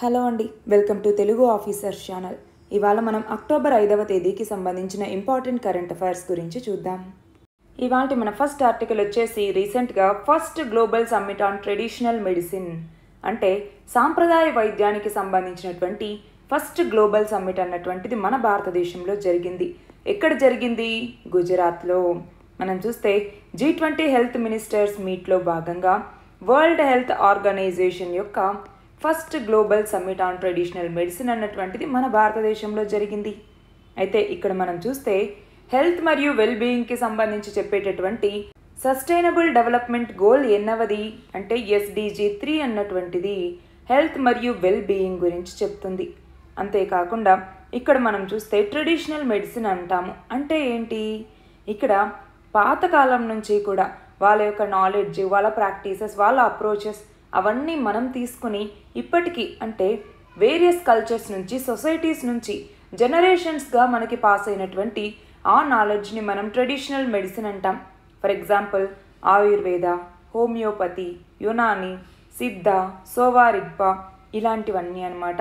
hello అండి welcome to Telugu officers channel ఇవాళ మనం అక్టోబర్ ఐదవ తేదీకి సంబంధించిన ఇంపార్టెంట్ కరెంట్ అఫైర్స్ గురించి చూద్దాం ఇవాళ మన ఫస్ట్ ఆర్టికల్ వచ్చేసి రీసెంట్గా first global summit on traditional medicine అంటే సాంప్రదాయ వైద్యానికి సంబంధించినటువంటి ఫస్ట్ గ్లోబల్ సమ్మిట్ అన్నటువంటిది మన భారతదేశంలో జరిగింది ఎక్కడ జరిగింది గుజరాత్లో మనం చూస్తే జీ ట్వంటీ హెల్త్ మినిస్టర్స్ మీట్లో భాగంగా వరల్డ్ హెల్త్ ఆర్గనైజేషన్ యొక్క first global summit on traditional medicine అన్నటువంటిది మన భారతదేశంలో జరిగింది అయితే ఇక్కడ మనం చూస్తే హెల్త్ మరియు వెల్బీయింగ్కి సంబంధించి చెప్పేటటువంటి సస్టైనబుల్ డెవలప్మెంట్ గోల్ ఎన్నవది అంటే ఎస్డిజి త్రీ అన్నటువంటిది హెల్త్ మరియు వెల్ బీయింగ్ గురించి చెప్తుంది అంతేకాకుండా ఇక్కడ మనం చూస్తే ట్రెడిషనల్ మెడిసిన్ అంటాము అంటే ఏంటి ఇక్కడ పాతకాలం నుంచి కూడా వాళ్ళ యొక్క నాలెడ్జ్ వాళ్ళ ప్రాక్టీసెస్ వాళ్ళ అప్రోచెస్ అవన్నీ మనం తీసుకుని ఇప్పటికీ అంటే వేరియస్ కల్చర్స్ నుంచి సొసైటీస్ నుంచి జనరేషన్స్గా మనకి పాస్ అయినటువంటి ఆ నాలెడ్జ్ని మనం ట్రెడిషనల్ మెడిసిన్ అంటాం for example Ayurveda homeopathy Unani Siddha Sowarigpa ఇలాంటివన్నీ అనమాట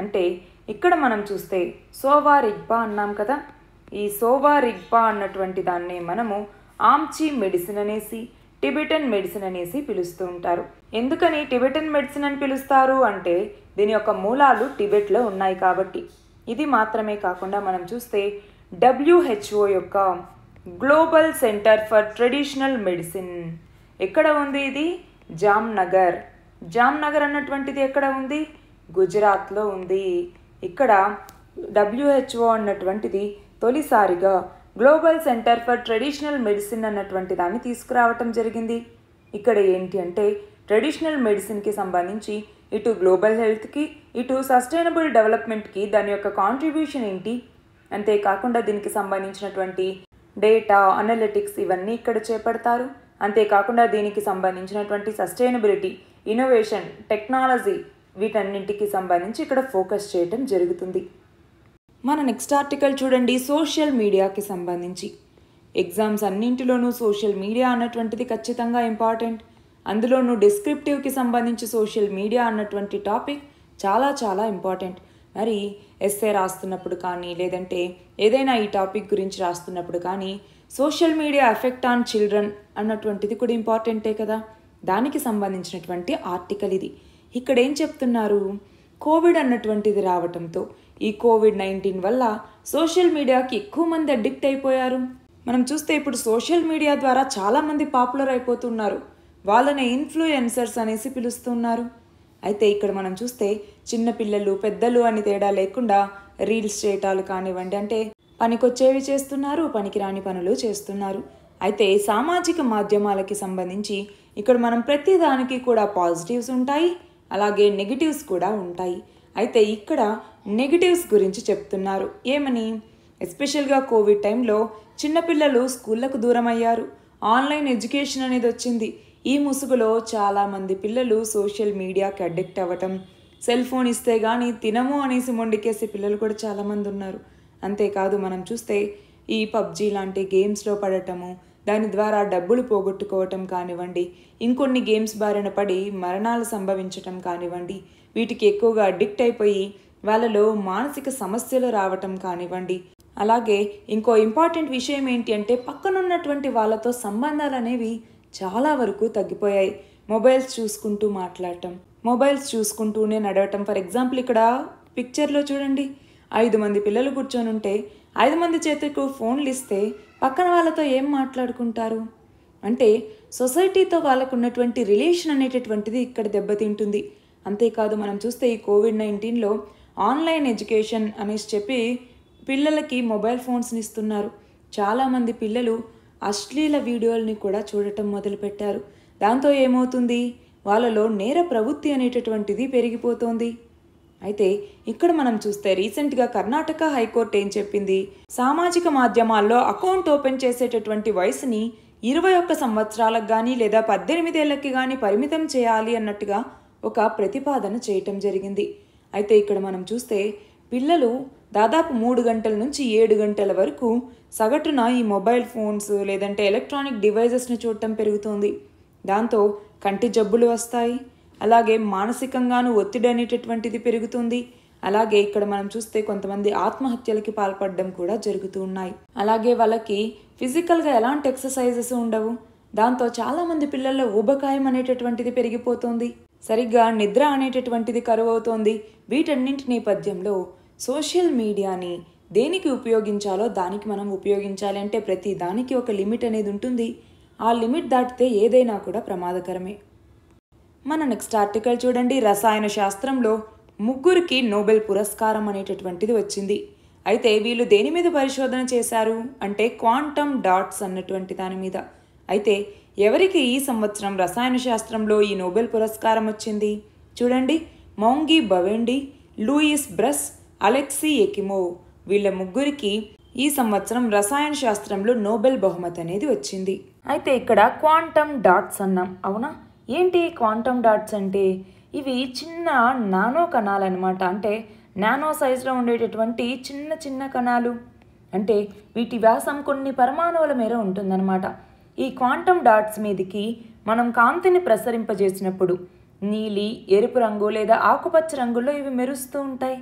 అంటే ఇక్కడ మనం చూస్తే సోవారిగ్ప అన్నాం కదా ఈ సోవారిగ్ప అన్నటువంటి దాన్నే మనము ఆమ్చి మెడిసిన్ అనేసి టిబెటన్ మెడిసిన్ అనేసి పిలుస్తూ ఉంటారు ఎందుకని టిబెటన్ మెడిసిన్ అని పిలుస్తారు అంటే దీని యొక్క మూలాలు టిబెట్లో ఉన్నాయి కాబట్టి ఇది మాత్రమే కాకుండా మనం చూస్తే డబ్ల్యూహెచ్ఓ యొక్క global centre for traditional medicine ఎక్కడ ఉంది ఇది జామ్నగర్ జామ్నగర్ అన్నటువంటిది ఎక్కడ ఉంది గుజరాత్లో ఉంది ఇక్కడ డబ్ల్యూహెచ్ఓ అన్నటువంటిది తొలిసారిగా global centre for traditional medicine అన్నటువంటి దాన్ని తీసుకురావటం జరిగింది ఇక్కడ ఏంటి అంటే ట్రెడిషనల్ మెడిసిన్కి సంబంధించి ఇటు గ్లోబల్ హెల్త్కి ఇటు సస్టైనబుల్ డెవలప్మెంట్కి దాని యొక్క కాంట్రిబ్యూషన్ ఏంటి అంతేకాకుండా దీనికి సంబంధించినటువంటి డేటా అనలిటిక్స్ ఇవన్నీ ఇక్కడ చేపడతారు అంతేకాకుండా దీనికి సంబంధించినటువంటి సస్టైనబిలిటీ ఇన్నోవేషన్ టెక్నాలజీ వీటన్నింటికి సంబంధించి ఇక్కడ ఫోకస్ చేయటం జరుగుతుంది మన నెక్స్ట్ ఆర్టికల్ చూడండి సోషల్ మీడియాకి సంబంధించి ఎగ్జామ్స్ అన్నింటిలోనూ సోషల్ మీడియా అన్నటువంటిది ఖచ్చితంగా ఇంపార్టెంట్ అందులోనూ డిస్క్రిప్టివ్కి సంబంధించి సోషల్ మీడియా అన్నటువంటి టాపిక్ చాలా చాలా ఇంపార్టెంట్ మరి ఎస్ఏ రాస్తున్నప్పుడు కానీ లేదంటే ఏదైనా ఈ టాపిక్ గురించి రాస్తున్నప్పుడు కానీ social media effect on children అన్నటువంటిది కూడా ఇంపార్టెంటే కదా దానికి సంబంధించినటువంటి ఆర్టికల్ ఇది ఇక్కడ ఏం చెప్తున్నారు కోవిడ్ అన్నటువంటిది రావటంతో ఈ కోవిడ్ నైన్టీన్ వల్ల సోషల్ మీడియాకి ఎక్కువ మంది అడిక్ట్ అయిపోయారు మనం చూస్తే ఇప్పుడు సోషల్ మీడియా ద్వారా చాలామంది పాపులర్ అయిపోతున్నారు వాళ్ళని ఇన్ఫ్లుయెన్సర్స్ అనేసి పిలుస్తున్నారు అయితే ఇక్కడ మనం చూస్తే చిన్నపిల్లలు పెద్దలు అని తేడా లేకుండా రీల్స్ చేయటాలు కానివ్వండి అంటే పనికొచ్చేవి చేస్తున్నారు పనికిరాని పనులు చేస్తున్నారు అయితే సామాజిక మాధ్యమాలకి సంబంధించి ఇక్కడ మనం ప్రతిదానికి కూడా పాజిటివ్స్ ఉంటాయి అలాగే నెగిటివ్స్ కూడా ఉంటాయి అయితే ఇక్కడ నెగిటివ్స్ గురించి చెప్తున్నారు ఏమని ఎస్పెషల్గా కోవిడ్ టైంలో చిన్నపిల్లలు స్కూళ్లకు దూరం అయ్యారు ఆన్లైన్ ఎడ్యుకేషన్ అనేది వచ్చింది ఈ ముసుగులో చాలామంది పిల్లలు సోషల్ మీడియాకి అడిక్ట్ అవ్వటం సెల్ ఫోన్ ఇస్తే కానీ తినము అనేసి మొండికేసే పిల్లలు కూడా చాలామంది ఉన్నారు అంతేకాదు మనం చూస్తే ఈ పబ్జీ లాంటి గేమ్స్లో పడటము దాని ద్వారా డబ్బులు పోగొట్టుకోవటం కానివ్వండి ఇంకొన్ని గేమ్స్ బారిన పడి మరణాలు సంభవించటం కానివ్వండి వీటికి ఎక్కువగా అడిక్ట్ అయిపోయి వాళ్ళలో మానసిక సమస్యలు రావటం కానివ్వండి అలాగే ఇంకో ఇంపార్టెంట్ విషయం ఏంటి అంటే పక్కనున్నటువంటి వాళ్ళతో సంబంధాలు అనేవి చాలా వరకు తగ్గిపోయాయి మొబైల్స్ చూసుకుంటూ మాట్లాడటం మొబైల్స్ చూసుకుంటూనే నడవటం ఫర్ ఎగ్జాంపుల్ ఇక్కడ పిక్చర్లో చూడండి ఐదు మంది పిల్లలు కూర్చొని ఉంటే ఐదు మంది చేతికి ఫోన్లు ఇస్తే పక్కన వాళ్ళతో ఏం మాట్లాడుకుంటారు అంటే సొసైటీతో వాళ్ళకు ఉన్నటువంటి రిలేషన్ అనేటటువంటిది ఇక్కడ దెబ్బతింటుంది అంతేకాదు మనం చూస్తే ఈ కోవిడ్ నైన్టీన్లో ఆన్లైన్ ఎడ్యుకేషన్ అనేసి చెప్పి పిల్లలకి మొబైల్ ఫోన్స్ని ఇస్తున్నారు చాలామంది పిల్లలు అశ్లీల వీడియోల్ని కూడా చూడటం మొదలుపెట్టారు దాంతో ఏమవుతుంది వాళ్ళలో నేర ప్రవృత్తి అనేటటువంటిది పెరిగిపోతోంది అయితే ఇక్కడ మనం చూస్తే రీసెంట్గా కర్ణాటక హైకోర్టు ఏం చెప్పింది సామాజిక మాధ్యమాల్లో అకౌంట్ ఓపెన్ చేసేటటువంటి వయసుని ఇరవై ఒక్క సంవత్సరాలకు కానీ లేదా ఏళ్ళకి కానీ పరిమితం చేయాలి అన్నట్టుగా ఒక ప్రతిపాదన చేయటం జరిగింది అయితే ఇక్కడ మనం చూస్తే పిల్లలు దాదాపు మూడు గంటల నుంచి ఏడు గంటల వరకు సగటున ఈ మొబైల్ ఫోన్స్ లేదంటే ఎలక్ట్రానిక్ డివైజెస్ని చూడటం పెరుగుతుంది దాంతో కంటి జబ్బులు వస్తాయి అలాగే మానసికంగాను ఒత్తిడి అనేటటువంటిది పెరుగుతుంది అలాగే ఇక్కడ మనం చూస్తే కొంతమంది ఆత్మహత్యలకి పాల్పడడం కూడా జరుగుతూ ఉన్నాయి అలాగే వాళ్ళకి ఫిజికల్గా ఎలాంటి ఎక్సర్సైజెస్ ఉండవు దాంతో చాలామంది పిల్లల్లో ఊబకాయం అనేటటువంటిది పెరిగిపోతుంది సరిగ్గా నిద్ర అనేటటువంటిది కరువవుతోంది వీటన్నింటి నేపథ్యంలో సోషల్ మీడియాని దేనికి ఉపయోగించాలో దానికి మనం ఉపయోగించాలి అంటే ప్రతి దానికి ఒక లిమిట్ అనేది ఉంటుంది ఆ లిమిట్ దాటితే ఏదైనా కూడా ప్రమాదకరమే మన నెక్స్ట్ ఆర్టికల్ చూడండి రసాయన శాస్త్రంలో ముగ్గురికి నోబెల్ పురస్కారం అనేటటువంటిది వచ్చింది అయితే వీళ్ళు దేని మీద పరిశోధన చేశారు అంటే క్వాంటమ్ డాట్స్ అన్నటువంటి దాని మీద అయితే ఎవరికి ఈ సంవత్సరం రసాయన శాస్త్రంలో ఈ నోబెల్ పురస్కారం వచ్చింది చూడండి Moungi Bawendi Louis Brus Alexei Ekimov వీళ్ళ ముగ్గురికి ఈ సంవత్సరం రసాయన శాస్త్రంలో నోబెల్ బహుమతి అనేది వచ్చింది అయితే ఇక్కడ క్వాంటమ్ డాట్స్ అన్నాం అవునా ఏంటి క్వాంటమ్ డాట్స్ అంటే ఇవి చిన్న నానో కణాలు అనమాట అంటే నానో సైజులో ఉండేటటువంటి చిన్న చిన్న కణాలు అంటే వీటి వ్యాసం కొన్ని పరమాణువుల మేర ఉంటుందన్నమాట ఈ క్వాంటమ్ డాట్స్ మీదికి మనం కాంతిని ప్రసరింపజేసినప్పుడు నీలి ఎరుపు రంగు లేదా ఆకుపచ్చ రంగుల్లో ఇవి మెరుస్తూ ఉంటాయి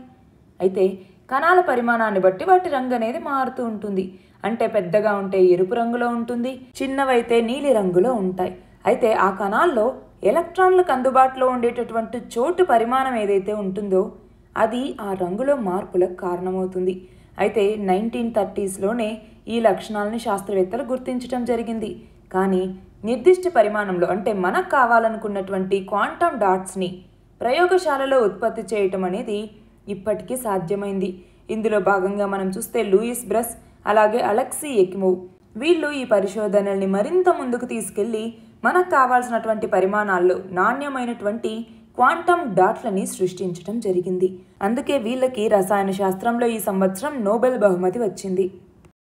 అయితే కణాల పరిమాణాన్ని బట్టి వాటి రంగు అనేది మారుతూ ఉంటుంది అంటే పెద్దగా ఉంటే ఎరుపు రంగులో ఉంటుంది చిన్నవైతే నీలి రంగులో ఉంటాయి అయితే ఆ కణాల్లో ఎలక్ట్రాన్లకు అందుబాటులో ఉండేటటువంటి చోటు పరిమాణం ఏదైతే ఉంటుందో అది ఆ రంగులో మార్పులకు కారణమవుతుంది అయితే నైన్టీన్ థర్టీస్లోనే ఈ లక్షణాలని శాస్త్రవేత్తలు గుర్తించడం జరిగింది కానీ నిర్దిష్ట పరిమాణంలో అంటే మనకు కావాలనుకున్నటువంటి క్వాంటమ్ డాట్స్ని ప్రయోగశాలలో ఉత్పత్తి చేయటం అనేది ఇప్పటికీ సాధ్యమైంది ఇందులో భాగంగా మనం చూస్తే లూయిస్ బ్రస్ అలాగే అలెక్సీ ఎక్మో వీళ్ళు ఈ పరిశోధనల్ని మరింత ముందుకు తీసుకెళ్ళి మనకు కావాల్సినటువంటి పరిమాణాల్లో నాణ్యమైనటువంటి క్వాంటమ్ డాట్లని సృష్టించడం జరిగింది అందుకే వీళ్ళకి రసాయన శాస్త్రంలో ఈ సంవత్సరం నోబెల్ బహుమతి వచ్చింది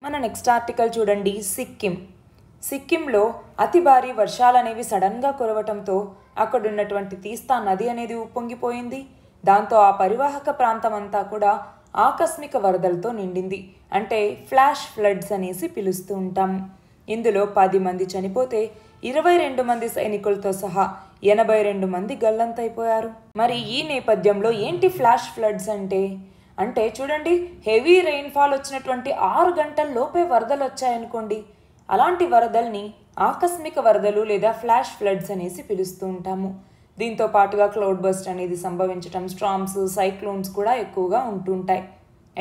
మన నెక్స్ట్ ఆర్టికల్ చూడండి సిక్కిం సిక్కింలో అతి భారీ వర్షాలనేవి సడన్గా కురవటంతో అక్కడున్నటువంటి తీస్తా నది అనేది ఉప్పొంగిపోయింది దాంతో ఆ పరివాహక ప్రాంతం అంతా కూడా ఆకస్మిక వరదలతో నిండింది అంటే ఫ్లాష్ ఫ్లడ్స్ అనేసి పిలుస్తూ ఉంటాం ఇందులో పది మంది చనిపోతే ఇరవై రెండు మంది సైనికులతో సహా ఎనభై రెండు మంది గల్లంతైపోయారు మరి ఈ నేపథ్యంలో ఏంటి ఫ్లాష్ ఫ్లడ్స్ అంటే అంటే చూడండి హెవీ రెయిన్ఫాల్ వచ్చినటువంటి ఆరు గంటల లోపే వరదలు వచ్చాయనుకోండి అలాంటి వరదల్ని ఆకస్మిక వరదలు లేదా ఫ్లాష్ ఫ్లడ్స్ అనేసి పిలుస్తూ ఉంటాము దీంతో పాటుగా క్లౌడ్ బస్ట్ అనేది సంభవించటం స్ట్రామ్స్ సైక్లోన్స్ కూడా ఎక్కువగా ఉంటుంటాయి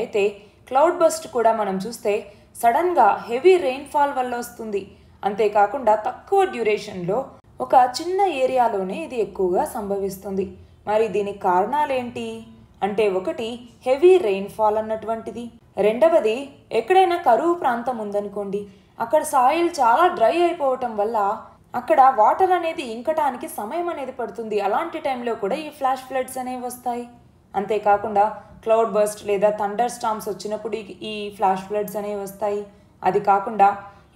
అయితే క్లౌడ్ బస్ట్ కూడా మనం చూస్తే సడన్గా హెవీ రెయిన్ఫాల్ వల్ల వస్తుంది అంతేకాకుండా తక్కువ డ్యూరేషన్లో ఒక చిన్న ఏరియాలోనే ఇది ఎక్కువగా సంభవిస్తుంది మరి దీనికి కారణాలేంటి అంటే ఒకటి హెవీ రెయిన్ఫాల్ అన్నటువంటిది రెండవది ఎక్కడైనా కరువు ప్రాంతం ఉందనుకోండి అక్కడ సాయిల్ చాలా డ్రై అయిపోవటం వల్ల అక్కడ వాటర్ అనేది ఇంకటానికి సమయం అనేది పడుతుంది అలాంటి టైంలో కూడా ఈ ఫ్లాష్ ఫ్లడ్స్ అనేవి వస్తాయి అంతేకాకుండా క్లౌడ్ బస్ట్ లేదా థండర్ స్టామ్స్ వచ్చినప్పుడు ఈ ఫ్లాష్ ఫ్లడ్స్ అనేవి వస్తాయి అది కాకుండా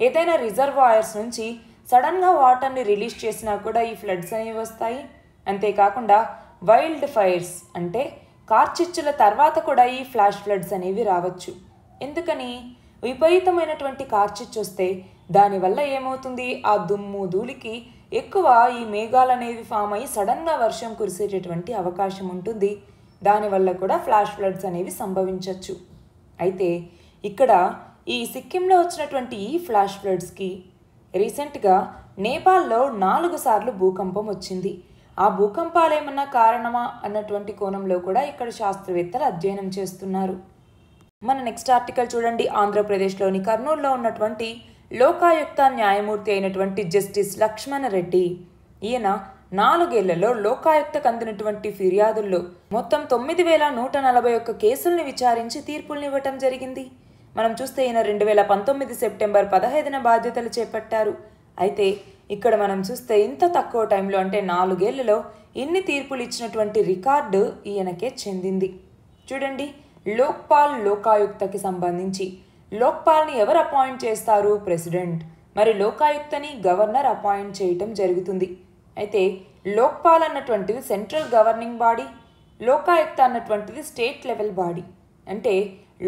ఏదైనా రిజర్వాయర్స్ నుంచి సడన్గా వాటర్ని రిలీజ్ చేసినా కూడా ఈ ఫ్లడ్స్ అనేవి వస్తాయి అంతేకాకుండా వైల్డ్ ఫైర్స్ అంటే కార్చిచ్చుల తర్వాత కూడా ఈ ఫ్లాష్ ఫ్లడ్స్ అనేవి రావచ్చు ఎందుకని విపరీతమైనటువంటి కార్చిచ్చు వస్తే దానివల్ల ఏమవుతుంది ఆ దుమ్ము ధూళికి ఎక్కువ ఈ మేఘాలు అనేవి ఫామ్ అయ్యి సడన్గా వర్షం కురిసేటటువంటి అవకాశం ఉంటుంది దానివల్ల కూడా ఫ్లాష్ ఫ్లడ్స్ అనేవి సంభవించవచ్చు అయితే ఇక్కడ ఈ సిక్కింలో వచ్చినటువంటి ఈ ఫ్లాష్ ఫ్లడ్స్కి రీసెంట్గా నేపాల్లో నాలుగు సార్లు భూకంపం వచ్చింది ఆ భూకంపాలేమన్నా కారణమా అన్నటువంటి కోణంలో కూడా ఇక్కడ శాస్త్రవేత్తలు అధ్యయనం చేస్తున్నారు మన నెక్స్ట్ ఆర్టికల్ చూడండి ఆంధ్రప్రదేశ్లోని కర్నూలులో ఉన్నటువంటి లోకాయుక్త న్యాయమూర్తి అయినటువంటి జస్టిస్ లక్ష్మణ రెడ్డి ఈయన నాలుగేళ్లలో లోకాయుక్తకు అందినటువంటి ఫిర్యాదుల్లో మొత్తం తొమ్మిది వేల నూట నలభై ఒక్క కేసుల్ని విచారించి ఇవ్వటం జరిగింది మనం చూస్తే ఈయన రెండు వేల పంతొమ్మిది సెప్టెంబర్ పదహైదున బాధ్యతలు చేపట్టారు అయితే ఇక్కడ మనం చూస్తే ఇంత తక్కువ టైంలో అంటే నాలుగేళ్లలో ఇన్ని తీర్పులు ఇచ్చినటువంటి రికార్డు ఈయనకే చెందింది చూడండి లోక్పాల్ లోకాయుక్తకి సంబంధించి లోక్పాల్ని ఎవరు అపాయింట్ చేస్తారు ప్రెసిడెంట్ మరి లోకాయుక్తని గవర్నర్ అపాయింట్ చేయటం జరుగుతుంది అయితే లోక్పాల్ అన్నటువంటిది సెంట్రల్ గవర్నింగ్ బాడీ లోకాయుక్త అన్నటువంటిది స్టేట్ లెవెల్ బాడీ అంటే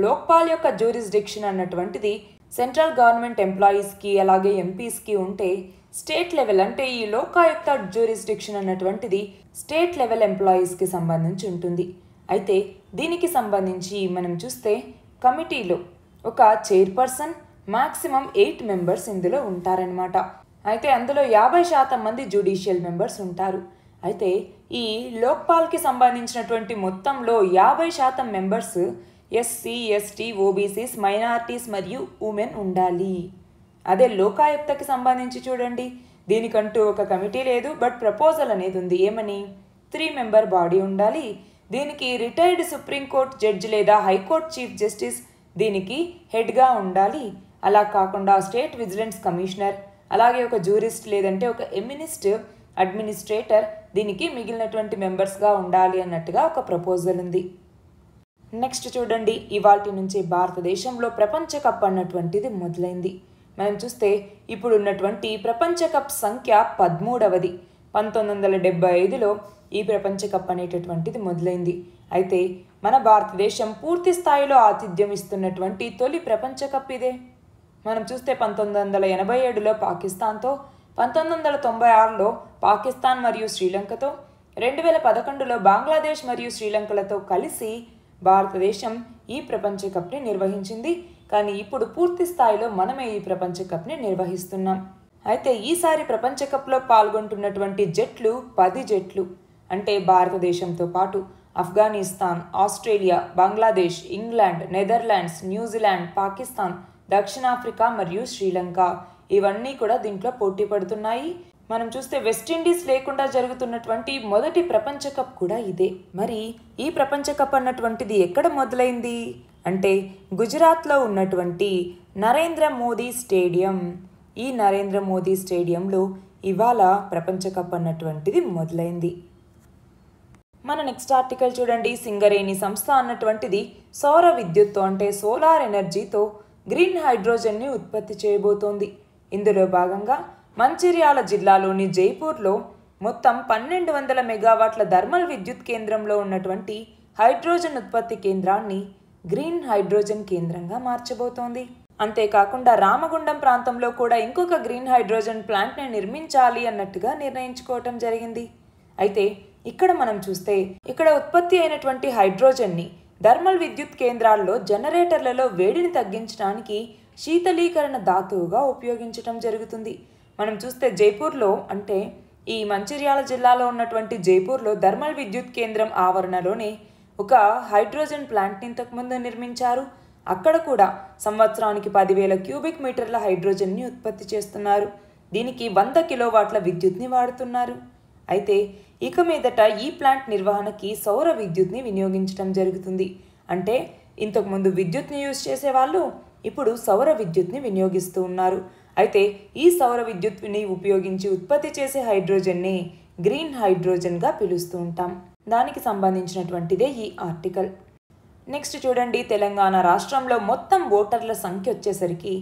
లోక్పాల్ యొక్క జ్యూరిస్డిక్షన్ అన్నటువంటిది సెంట్రల్ గవర్నమెంట్ ఎంప్లాయీస్కి అలాగే ఎంపీస్కి ఉంటే స్టేట్ లెవెల్ అంటే ఈ లోకాయుక్త జ్యూరిస్డిక్షన్ అన్నటువంటిది స్టేట్ లెవెల్ ఎంప్లాయీస్కి సంబంధించి ఉంటుంది అయితే దీనికి సంబంధించి మనం చూస్తే కమిటీలో ఒక చైర్పర్సన్ మ్యాక్సిమం ఎయిట్ మెంబర్స్ ఇందులో ఉంటారనమాట అయితే అందులో యాభై శాతం మంది జ్యుడిషియల్ మెంబర్స్ ఉంటారు అయితే ఈ లోక్పాల్కి సంబంధించినటువంటి మొత్తంలో యాభై శాతం members SC ST OBCs minorities మరియు ఉమెన్ ఉండాలి అదే లోకాయుక్తకి సంబంధించి చూడండి దీనికంటూ ఒక కమిటీ లేదు బట్ ప్రపోజల్ అనేది ఉంది ఏమని త్రీ మెంబర్ బాడీ ఉండాలి దీనికి రిటైర్డ్ సుప్రీంకోర్టు జడ్జ్ లేదా హైకోర్టు చీఫ్ జస్టిస్ దీనికి హెడ్గా ఉండాలి అలా కాకుండా స్టేట్ విజిలెన్స్ కమిషనర్ అలాగే ఒక జూరిస్ట్ లేదంటే ఒక ఎమినిస్ట్ అడ్మినిస్ట్రేటర్ దీనికి మిగిలినటువంటి మెంబర్స్గా ఉండాలి అన్నట్టుగా ఒక ప్రపోజల్ ఉంది నెక్స్ట్ చూడండి ఇవాటి నుంచి భారతదేశంలో ప్రపంచ కప్ అన్నటువంటిది మొదలైంది మనం చూస్తే ఇప్పుడు ఉన్నటువంటి ప్రపంచ కప్ సంఖ్య పదమూడవది పంతొమ్మిది వందల డెబ్బై ఐదులో ఈ ప్రపంచ కప్ అనేటటువంటిది మొదలైంది అయితే మన భారతదేశం పూర్తి స్థాయిలో ఆతిథ్యం ఇస్తున్నటువంటి తొలి ప్రపంచ కప్ ఇదే మనం చూస్తే పంతొమ్మిది వందల ఎనభై ఏడులో పాకిస్తాన్తో పంతొమ్మిది వందల తొంభై ఆరులో పాకిస్తాన్ మరియు శ్రీలంకతో రెండు వేల పదకొండులో బంగ్లాదేశ్ మరియు శ్రీలంకలతో కలిసి భారతదేశం ఈ ప్రపంచ కప్ని నిర్వహించింది కానీ ఇప్పుడు పూర్తి స్థాయిలో మనమే ఈ ప్రపంచ కప్ని నిర్వహిస్తున్నాం అయితే ఈసారి ప్రపంచ కప్లో పాల్గొంటున్నటువంటి జట్లు పది జట్లు అంటే భారతదేశంతో పాటు Afghanistan Australia Bangladesh England Netherlands New Zealand Pakistan దక్షిణాఫ్రికా మరియు శ్రీలంక ఇవన్నీ కూడా దీంట్లో పోటీ పడుతున్నాయి మనం చూస్తే వెస్టిండీస్ లేకుండా జరుగుతున్నటువంటి మొదటి ప్రపంచ కప్ కూడా ఇదే మరి ఈ ప్రపంచ కప్ అన్నటువంటిది ఎక్కడ మొదలైంది అంటే గుజరాత్లో ఉన్నటువంటి నరేంద్ర మోదీ స్టేడియం ఈ నరేంద్ర మోదీ స్టేడియంలో ఇవాళ ప్రపంచ కప్ అన్నటువంటిది మొదలైంది మన నెక్స్ట్ ఆర్టికల్ చూడండి సింగరేణి సంస్థ అన్నటువంటిది సౌర విద్యుత్తో అంటే సోలార్ ఎనర్జీతో గ్రీన్ హైడ్రోజన్ని ఉత్పత్తి చేయబోతోంది ఇందులో భాగంగా మంచిర్యాల జిల్లాలోని జైపూర్లో మొత్తం పన్నెండు వందల మెగావాట్ల థర్మల్ విద్యుత్ కేంద్రంలో ఉన్నటువంటి హైడ్రోజన్ ఉత్పత్తి కేంద్రాన్ని గ్రీన్ హైడ్రోజన్ కేంద్రంగా మార్చబోతోంది అంతేకాకుండా రామగుండం ప్రాంతంలో కూడా ఇంకొక గ్రీన్ హైడ్రోజన్ ప్లాంట్ని నిర్మించాలి అన్నట్టుగా నిర్ణయించుకోవటం జరిగింది అయితే ఇక్కడ మనం చూస్తే ఇక్కడ ఉత్పత్తి అయినటువంటి హైడ్రోజన్ని థర్మల్ విద్యుత్ కేంద్రాల్లో జనరేటర్లలో వేడిని తగ్గించడానికి శీతలీకరణ ధాతువుగా ఉపయోగించటం జరుగుతుంది మనం చూస్తే జైపూర్లో అంటే ఈ మంచిర్యాల జిల్లాలో ఉన్నటువంటి జైపూర్లో థర్మల్ విద్యుత్ కేంద్రం ఆవరణలోనే ఒక హైడ్రోజన్ ప్లాంట్ని ఇంతకుముందు నిర్మించారు అక్కడ కూడా సంవత్సరానికి పదివేల క్యూబిక్ మీటర్ల హైడ్రోజన్ని ఉత్పత్తి చేస్తున్నారు దీనికి వంద కిలోవాట్ల విద్యుత్ని వాడుతున్నారు అయితే ఇక మీదట ఈ ప్లాంట్ నిర్వహణకి సౌర విద్యుత్ని వినియోగించడం జరుగుతుంది అంటే ఇంతకుముందు విద్యుత్ని యూజ్ చేసేవాళ్ళు ఇప్పుడు సౌర విద్యుత్ని వినియోగిస్తూ ఉన్నారు అయితే ఈ సౌర విద్యుత్ని ఉపయోగించి ఉత్పత్తి చేసే హైడ్రోజన్ని గ్రీన్ హైడ్రోజన్గా పిలుస్తూ ఉంటాం దానికి సంబంధించినటువంటిదే ఈ ఆర్టికల్ నెక్స్ట్ చూడండి తెలంగాణ రాష్ట్రంలో మొత్తం ఓటర్ల సంఖ్య వచ్చేసరికి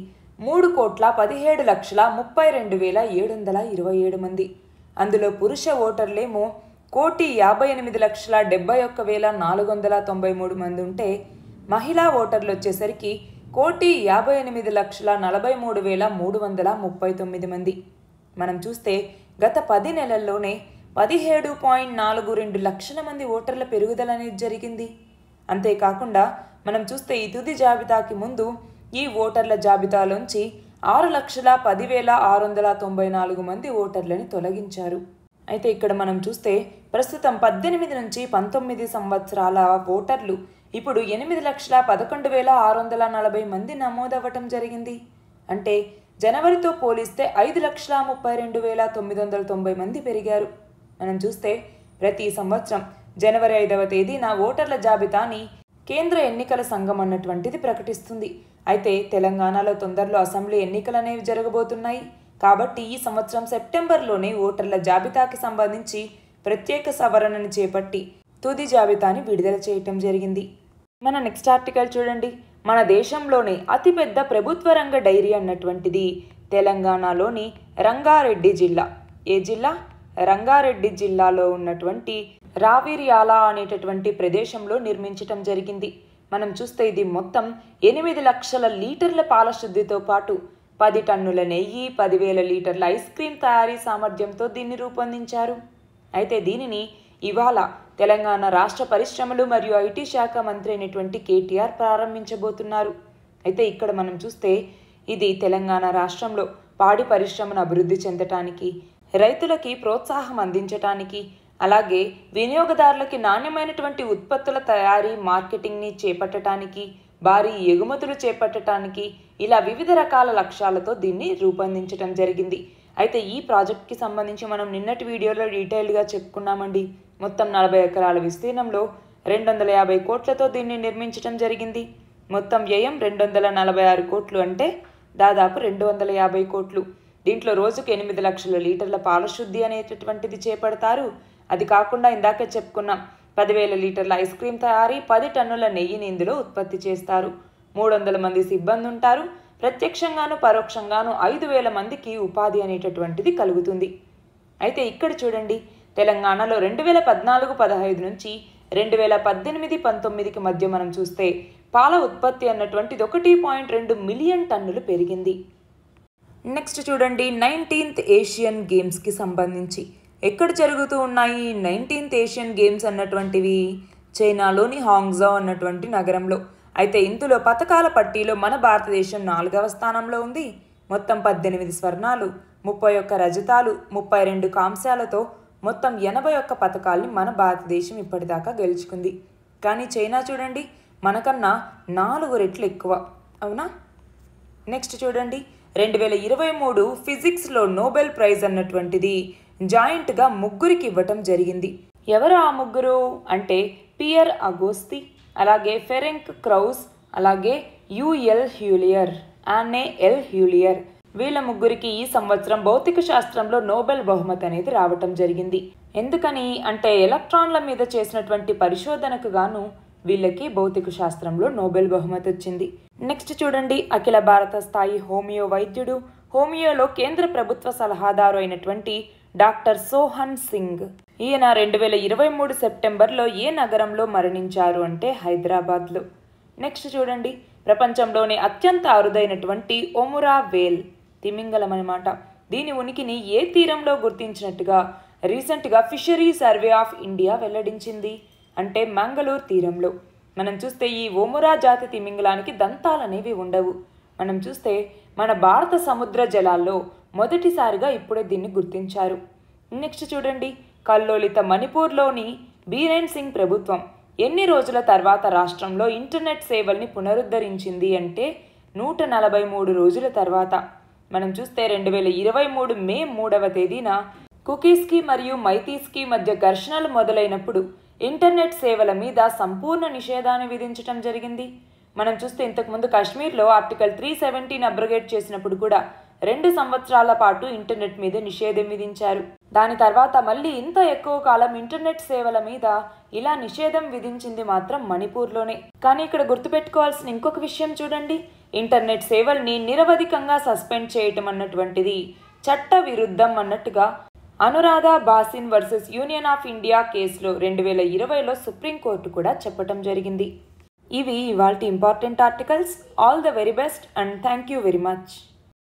మూడు కోట్ల పదిహేడు లక్షల ముప్పై రెండు వేల ఏడు వందల ఇరవై ఏడు మంది అందులో పురుష ఓటర్లేమో కోటి యాభై ఎనిమిది లక్షల డెబ్బై ఒక్క వేల నాలుగు వందల తొంభై మూడు మంది ఉంటే మహిళా ఓటర్లు వచ్చేసరికి కోటి యాభై ఎనిమిది లక్షల నలభై మూడు వేల మూడు వందల ముప్పై తొమ్మిది మంది మనం చూస్తే గత పది నెలల్లోనే పదిహేడు పాయింట్ నాలుగు రెండు లక్షల మంది ఓటర్ల పెరుగుదల అనేది జరిగింది అంతేకాకుండా మనం చూస్తే ఈ తుది జాబితాకి ముందు ఈ ఓటర్ల జాబితాలోంచి ఆరు లక్షల పదివేల ఆరు వందల తొంభై నాలుగు మంది ఓటర్లని తొలగించారు అయితే ఇక్కడ మనం చూస్తే ప్రస్తుతం పద్దెనిమిది నుంచి పంతొమ్మిది సంవత్సరాల ఓటర్లు ఇప్పుడు ఎనిమిది లక్షల పదకొండు వేల ఆరు వందల నలభై మంది నమోదవ్వటం జరిగింది అంటే జనవరితో పోలిస్తే ఐదు లక్షల ముప్పై రెండు వేల తొమ్మిది వందల తొంభై మంది పెరిగారు మనం చూస్తే ప్రతి సంవత్సరం జనవరి ఐదవ తేదీన ఓటర్ల జాబితాని కేంద్ర ఎన్నికల సంఘం అన్నటువంటిది ప్రకటిస్తుంది అయితే తెలంగాణలో తొందరలో అసెంబ్లీ ఎన్నికలు అనేవి జరగబోతున్నాయి కాబట్టి ఈ సంవత్సరం సెప్టెంబర్లోనే ఓటర్ల జాబితాకి సంబంధించి ప్రత్యేక సవరణను చేపట్టి తుది జాబితాని విడుదల చేయటం జరిగింది మన నెక్స్ట్ ఆర్టికల్ చూడండి మన దేశంలోని అతిపెద్ద ప్రభుత్వ రంగ డైరీ అన్నటువంటిది తెలంగాణలోని రంగారెడ్డి జిల్లా ఏ జిల్లా రంగారెడ్డి జిల్లాలో ఉన్నటువంటి రావిరియాల అనేటటువంటి ప్రదేశంలో నిర్మించటం జరిగింది మనం చూస్తే ఇది మొత్తం ఎనిమిది లక్షల లీటర్ల పాల శుద్ధితో పాటు పది టన్నుల నెయ్యి పదివేల లీటర్ల ఐస్ క్రీమ్ తయారీ సామర్థ్యంతో దీన్ని రూపొందించారు అయితే దీనిని ఇవాళ తెలంగాణ రాష్ట్ర పరిశ్రమలు మరియు ఐటీ శాఖ మంత్రి అయినటువంటి కేటీఆర్ ప్రారంభించబోతున్నారు అయితే ఇక్కడ మనం చూస్తే ఇది తెలంగాణ రాష్ట్రంలో పాడి పరిశ్రమను అభివృద్ధి చెందటానికి రైతులకి ప్రోత్సాహం అందించటానికి అలాగే వినియోగదారులకి నాణ్యమైనటువంటి ఉత్పత్తుల తయారీ మార్కెటింగ్ని చేపట్టడానికి భారీ ఎగుమతులు చేపట్టడానికి ఇలా వివిధ రకాల లక్ష్యాలతో దీన్ని రూపొందించడం జరిగింది అయితే ఈ ప్రాజెక్ట్కి సంబంధించి మనం నిన్నటి వీడియోలో డీటెయిల్గా చెప్పుకున్నామండి మొత్తం నలభై ఎకరాల విస్తీర్ణంలో రెండు వందల యాభై కోట్లతో దీన్ని నిర్మించడం జరిగింది మొత్తం వ్యయం రెండు వందల నలభై ఆరు కోట్లు అంటే దాదాపు రెండు వందల యాభై కోట్లు దీంట్లో రోజుకు ఎనిమిది లక్షల లీటర్ల పాలశుద్ధి అనేటటువంటిది చేపడతారు అది కాకుండా ఇందాక చెప్పుకున్నాం పదివేల లీటర్ల ఐస్ క్రీమ్ తయారీ పది టన్నుల నెయ్యిని ఇందులో ఉత్పత్తి చేస్తారు మూడు వందల మంది సిబ్బంది ఉంటారు ప్రత్యక్షంగాను పరోక్షంగాను ఐదు వేల మందికి ఉపాధి అనేటటువంటిది కలుగుతుంది అయితే ఇక్కడ చూడండి తెలంగాణలో రెండు వేల పద్నాలుగు పదహైదు నుంచి రెండు వేల పద్దెనిమిది పంతొమ్మిదికి మధ్య మనం చూస్తే పాల ఉత్పత్తి అన్నటువంటిది ఒకటి పాయింట్ రెండు మిలియన్ టన్నులు పెరిగింది నెక్స్ట్ చూడండి నైన్టీన్త్ ఏషియన్ గేమ్స్కి సంబంధించి ఎక్కడ జరుగుతూ ఉన్నాయి నైన్టీన్త్ ఏషియన్ గేమ్స్ అన్నటువంటివి చైనాలోని హాంగ్జా అన్నటువంటి నగరంలో అయితే ఇందులో పథకాల పట్టీలో మన భారతదేశం నాలుగవ స్థానంలో ఉంది మొత్తం పద్దెనిమిది స్వర్ణాలు ముప్పై ఒక్క రజతాలు ముప్పై రెండు కాంశాలతో మొత్తం ఎనభై ఒక్క పథకాల్ని మన భారతదేశం ఇప్పటిదాకా గెలుచుకుంది కానీ చైనా చూడండి మనకన్నా నాలుగు రెట్లు ఎక్కువ అవునా నెక్స్ట్ చూడండి రెండు వేల ఇరవై మూడు ఫిజిక్స్లో నోబెల్ ప్రైజ్ అన్నటువంటిది జాయింట్గా ముగ్గురికి ఇవ్వటం జరిగింది ఎవరు ఆ ముగ్గురు అంటే పియర్ అగోస్తి అలాగే ఫెరెంక్ క్రౌస్ అలాగే యుఎల్ హ్యూలియర్ ఆనే ఎల్ హ్యూలియర్ వీళ్ళ ముగ్గురికి ఈ సంవత్సరం భౌతిక శాస్త్రంలో నోబెల్ బహుమతి అనేది రావటం జరిగింది ఎందుకని అంటే ఎలక్ట్రాన్ల మీద చేసినటువంటి పరిశోధనకు గాను వీళ్ళకి భౌతిక శాస్త్రంలో నోబెల్ బహుమతి వచ్చింది నెక్స్ట్ చూడండి అఖిల భారత స్థాయి హోమియో వైద్యుడు హోమియోలో కేంద్ర ప్రభుత్వ సలహాదారు అయినటువంటి డాక్టర్ సోహన్ సింగ్ ఈయన రెండు వేల ఇరవై మూడు సెప్టెంబర్లో ఏ నగరంలో మరణించారు అంటే హైదరాబాద్లో నెక్స్ట్ చూడండి ప్రపంచంలోనే అత్యంత అరుదైనటువంటి ఒమురా వేల్ తిమింగలమనమాట దీని ఉనికిని ఏ తీరంలో గుర్తించినట్టుగా రీసెంట్గా ఫిషరీ సర్వే ఆఫ్ ఇండియా వెల్లడించింది అంటే మంగళూరు తీరంలో మనం చూస్తే ఈ ఓమురా జాతి తిమింగలానికి దంతాలనేవి ఉండవు మనం చూస్తే మన భారత సముద్ర జలాల్లో మొదటిసారిగా ఇప్పుడే దీన్ని గుర్తించారు నెక్స్ట్ చూడండి కల్లోలిత మణిపూర్లోని బీరేన్ సింగ్ ప్రభుత్వం ఎన్ని రోజుల తర్వాత రాష్ట్రంలో ఇంటర్నెట్ సేవల్ని పునరుద్ధరించింది అంటే నూట నలభై మూడు రోజుల తర్వాత మనం చూస్తే రెండు వేల ఇరవై మూడు మే మూడవ తేదీన కుకీస్కి మరియు మైతీస్కి మధ్య ఘర్షణలు మొదలైనప్పుడు ఇంటర్నెట్ సేవల మీద సంపూర్ణ నిషేధాన్ని విధించడం జరిగింది మనం చూస్తే ఇంతకుముందు కాశ్మీర్లో ఆర్టికల్ త్రీ సెవెంటీన్ అబ్రగేట్ చేసినప్పుడు కూడా రెండు సంవత్సరాల పాటు ఇంటర్నెట్ మీద నిషేధం విధించారు దాని తర్వాత మళ్ళీ ఇంత ఎక్కువ కాలం ఇంటర్నెట్ సేవల మీద ఇలా నిషేధం విధించింది మాత్రం మణిపూర్లోనే కానీ ఇక్కడ గుర్తుపెట్టుకోవాల్సిన ఇంకొక విషయం చూడండి ఇంటర్నెట్ సేవల్ని నిరవధికంగా సస్పెండ్ చేయటం అన్నటువంటిది చట్ట విరుద్ధం అన్నట్టుగా Anuradha Bhasin versus Union of India కేసులో రెండు వేల ఇరవైలో సుప్రీంకోర్టు కూడా చెప్పటం జరిగింది ఇవి ఇవాళ important articles all the very best and thank you very much